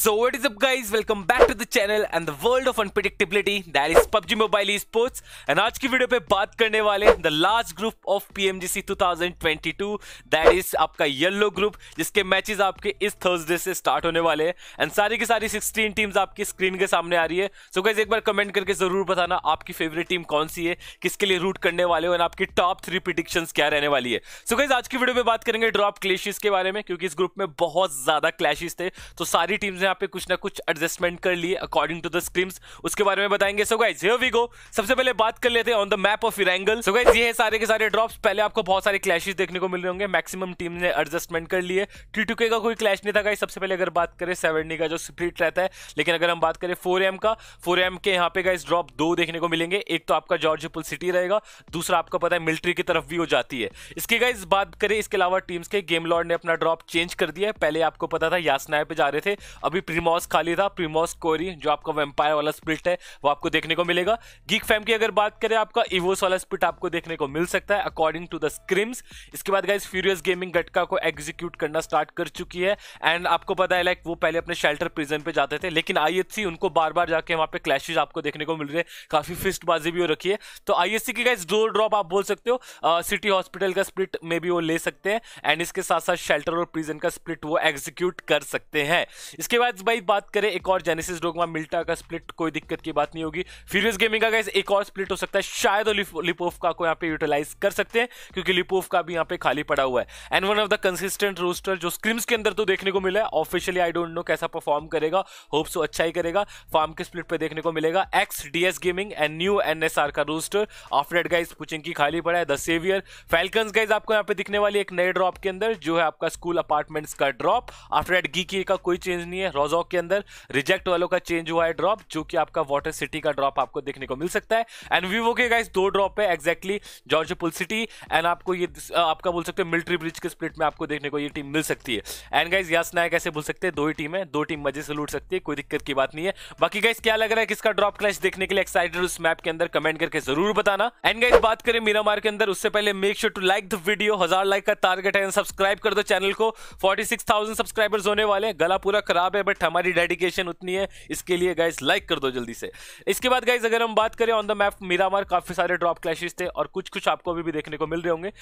So what is up guys welcome back to the channel and the world of unpredictability that is PUBG Mobile Esports and आज की video पे बात करने वाले the last group of PMGC 2022 that is आपका yellow group जिसके matches आपके इस थर्सडे से स्टार्ट होने वाले हैं एंड सारी की सारी 16 टीम्स आपकी स्क्रीन के सामने आ रही है सो so guys एक बार कमेंट करके जरूर बताना आपकी फेवरेट टीम कौन सी है किसके लिए रूट करने वाले हो एंड आपकी टॉप थ्री प्रिडिक्शन क्या रहने वाली है सो so guys आज की वीडियो में बात करेंगे ड्रॉप क्लेशेस के बारे में क्योंकि इस ग्रुप में बहुत ज्यादा क्लैशेस थे तो सारी टीम्स यहाँ पे कुछ ना कुछ एडजस्टमेंट कर लिए अकॉर्डिंग टू द स्क्रीम्स उसके बारे में बताएंगे so guys here we go सबसे पहले बात कर लेते हैं on the map of Erangel so guys ये है सारे के सारे ड्रॉप्स पहले आपको बहुत सारे क्लैशेस देखने को मिल रहे होंगे मैक्सिमम टीम ने एडजस्टमेंट कर लिए टी टू के का कोई क्लैश नहीं था गाइज सबसे पहले अगर बात करें सेवन का जो स्प्लिट रहता है लेकिन अगर हम बात करें फोर एम का फोर एम के यहाँ पे गाइज ड्रॉप दो देखने को मिलेंगे एक तो आपका जॉर्जपुल सिटी रहेगा दूसरा आपका पता है मिलिट्री की तरफ भी हो जाती है इसके गाइज बात करें इसके अलावा टीम्स के गेम लॉर्ड ने अपना ड्रॉप चेंज कर दिया है पहले आपको पता था यासनाए पे जा रहे थे अभी अभी प्रीमॉस खाली था प्रीमॉस कोरी जो आपका वेम्पायर वाला स्प्लिट है वो आपको देखने को मिलेगा गीक फैम की अगर बात करें आपका इवोस वाला स्प्लिट आपको देखने को मिल सकता है अकॉर्डिंग टू द स्क्रिम्स इसके बाद गाइज फ्यूरियस गेमिंग गटका को एग्जीक्यूट करना स्टार्ट कर चुकी है एंड आपको पता है लाइक वो पहले अपने शेल्टर प्रिजन पे जाते थे लेकिन आई उनको बार बार जाके वहाँ पे क्लैशेज आपको देखने को मिल रहे हैं काफी फिस्टबाजी भी हो रखी है तो आई की गाइज डोर ड्रॉप आप बोल सकते हो सिटी हॉस्पिटल का स्प्लिट में भी वो ले सकते हैं एंड इसके साथ साथ शेल्टर और प्रिजन का स्प्लिट वो एग्जीक्यूट कर सकते हैं इसके बाद बाद भाई बात करें एक और जेनेसिस डोगमा मिल्टा का स्प्लिट कोई दिक्कत की बात नहीं होगी फ्यूरियस गेमिंग का गाइस एक और स्प्लिट हो सकता है शायद लिपोफ का को यहाँ पे यूटिलाइज कर सकते हैं क्योंकि लिपोफ का भी यहाँ पे खाली पड़ा हुआ है and one of the consistent roster जो स्क्रीम्स के अंदर तो देखने को मिला है ऑफिशियली आई डोंट नो कैसा परफॉर्म करेगा होप्स वो अच्छा ही करेगा फार्म के स्प्लिट पर देखने को मिलेगा X DS gaming and new NSR का roster of date guys Pochinki की खाली पड़ा है द सेवियर फैल्कन्स गाइज आपको यहाँ पे दिखने वाली एक नए ड्रॉप के अंदर जो है आपका स्कूल अपार्टमेंट्स का ड्रॉप ऑफ डेट गी का कोई चेंज नहीं है रोजॉक के अंदर रिजेक्ट वालों का चेंज हुआ है ड्रॉप जो कि आपका वाटर सिटी का ड्रॉप आपको देखने को मिल सकता है एंड वीवो के गाइस दो ड्रॉप है exactly Georgopol city and आपको ये आपका बोल सकते हो मिलिट्री ब्रिज के स्प्लिट में आपको देखने को ये टीम मिल सकती है एंड गाइज यस नायक ऐसे बोल सकते हैं दो ही टीम है दो टीम मजे से लूट सकती है कोई दिक्कत की बात नहीं है बाकी गाइज क्या लग रहा है किसका ड्रॉप क्लैश देखने के लिए एक्साइटेड उस मैप के अंदर कमेंट करके जरूर बताना एंड गाइज बात करें मीरा मार के अंदर उससे पहले make sure to like the video हजार लाइक का टारगेट है एंड सब्सक्राइब कर दो चैनल को फोर्टी सब्सक्राइबर्स होने वाले गला पूरा खराब है पे बट हमारी डेडिकेशन उतनी है इसके लिए गाइज लाइक कर दो जल्दी से इसके बाद गाइज अगर हम बात करें ऑन द मैप मीरामार काफी सारे ड्रॉप क्लैशेज थे और कुछ कुछ आपको अभी भी देखने को मिल रहे होंगे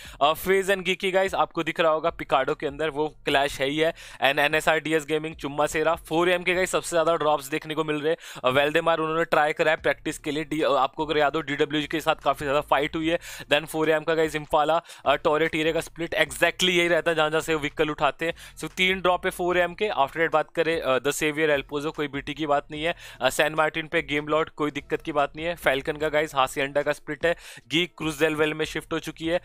फेज एंड गिकी गाइज आपको दिख रहा होगा पिकाडो के अंदर वो क्लैश है ही है and N S R D S gaming Chumacera four M के गाइज सबसे ज्यादा ड्रॉप्स देखने को मिल रहे हैं वेल्डेमार उन्होंने ट्राई करा है प्रैक्टिस के लिए आपको अगर याद हो डी डब्ल्यू के साथ काफी ज्यादा फाइट हुई है देन फोर एम का गाइज इम्फाला टोरेट टीरे का स्प्लिट एक्जैक्टली यही रहता है जहां जहां से व्हीकल उठाते हैं सो तीन ड्रॉप है फोर एम के आफ्टर डेट बात करें द सेवियर एल्पोजो कोई बीटी की बात नहीं है सैन मार्टिन पे गेम लॉट कोई दिक्कत की बात नहीं है फैल्कन का गाइस हासी अंडा का स्प्लिट है गी क्रूज वेल में शिफ्ट हो चुकी है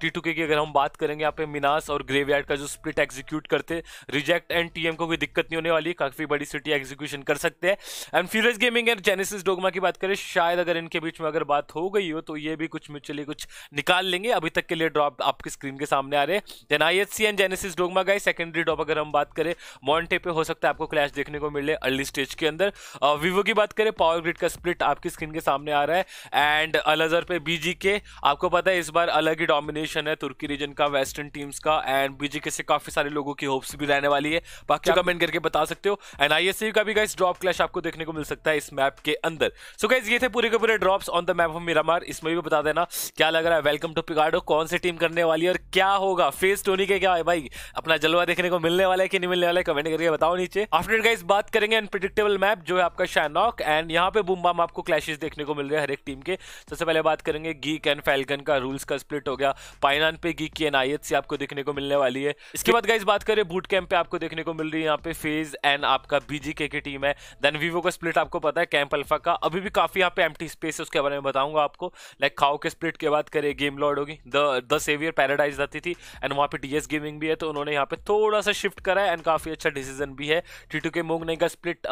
टी टू के की अगर हम बात करेंगे यहाँ पे मिनास और ग्रेवयार्ड का जो स्प्लिट एग्जीक्यूट करते रिजेक्ट एंड टीएम को कोई दिक्कत नहीं होने वाली काफी बड़ी सिटी एग्जीक्यूशन कर सकते हैं and furious gaming and genesis dogma की बात करें शायद अगर इनके बीच में अगर बात हो गई हो तो ये भी कुछ म्यूचुअली कुछ निकाल लेंगे अभी तक के लिए ड्रॉप आपकी स्क्रीन के सामने आ रहे हैं then I H C and genesis dogma guys secondary drop अगर हम बात करें मॉन्टे पे हो सकता है आपको क्लैश देखने को मिल रहे अर्ली स्टेज के अंदर वीवो की बात करें पावर ग्रिड का स्प्लिट आपकी स्क्रीन के सामने आ रहा है एंड अलजर पे बीजी के आपको पता है इस बार अलग ही डोमिनेशन है तुर्की रीजन का वेस्टर्न टीम्स का एंड बीजी के से काफी सारे लोगों की होप्स भी रहने वाली है बाकी कमेंट करके बता सकते हो एंड आई का भी गाइस ड्रॉप क्लैश आपको देखने को मिल सकता है इस मैप के अंदर सो so गाइज ये थे पूरे के पूरे drops on the map of Miramar इसमें भी बता देना क्या लग रहा है वेलकम टू पिकार्डो कौन सी टीम करने वाली है और क्या होगा फेस टोनी के क्या है भाई अपना जलवा देखने को मिलने वाला है कि नहीं मिलने वाला है कमेंट करके बताओ नीचे आफ्टर गाइस बात करेंगे अनप्रिडिक्टेबल मैप जो है आपका शैनॉक एंड यहाँ पे बुमबाम आपको क्लैशेस देखने को मिल रहे हैं हर एक टीम के सबसे पहले बात करेंगे गीक एंड फैलगन का रूल्स का स्प्लिट हो गया पाइनान पे गीक की एनायत से आपको देखने को मिलने वाली है इसके बाद गाइज बात करें बूट कैंप पे आपको देखने को मिल रही है यहाँ पे फेज एंड आपका बीजी की टीम है देन वीवो का स्प्लिट आपको पता है कैंप अल्फा का अभी भी काफी यहाँ पे टी स्पेस है उसके बारे में बताऊंगा आपको लाइक खाओ के स्प्लिट के बाद करें गेम लॉर्ड होगी द द सेवियर पैराडाइज आती थी एंड वहाँ पे डीएस गेमिंग भी है तो उन्होंने यहाँ पे थोड़ा सा शिफ्ट करा है एंड काफी अच्छा डिसीजन भी है टी टू के मोंगने का स्प्लिट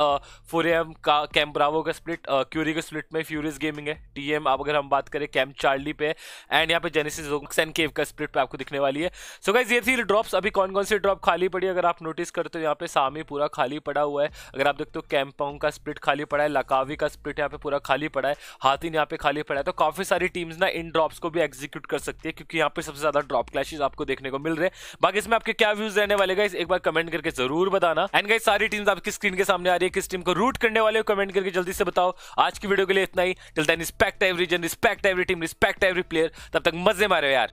फोर एम का कैम ब्रावो का स्प्लिट क्यूरी का स्प्लिट में फ्यूरियस गेमिंग है टी एम आप अगर हम बात करें कैम चार्ली पे एंड यहाँ पे जेनेसिस जोक्स एंड केव का स्प्लिट पे आपको दिखने वाली है सो गाइज ये थी ड्रॉप्स अभी कौन कौन सी ड्रॉप खाली पड़ी अगर आप नोटिस करते हो यहाँ पे सामी पूरा खाली पड़ा हुआ है अगर आप देखते हो कैम्पोंग का स्प्लिट खाली पड़ा है लकावी का स्प्लिट यहाँ पे पूरा खाली पड़ा है हाथिन यहाँ पे खाली पड़ा है तो काफ़ी सारी टीम्स ना इन ड्रॉप्स को भी एग्जीक्यूट कर सकती है क्योंकि यहाँ पे सबसे ज़्यादा ड्रॉप क्लैशेज आपको देखने को मिल रहे हैं बाकी इसमें आपके क्या व्यूज रहने वाले गाइज एक बार कमेंट करके जरूर बताना एंड गाइज सारी टीम्स आपकी स्क्रीन के सामने आ रही है किस टीम को रूट करने वाले हो कमेंट करके जल्दी से बताओ आज की वीडियो के लिए इतना ही till then respect every one respect every team respect every player तब तक मजे मारे यार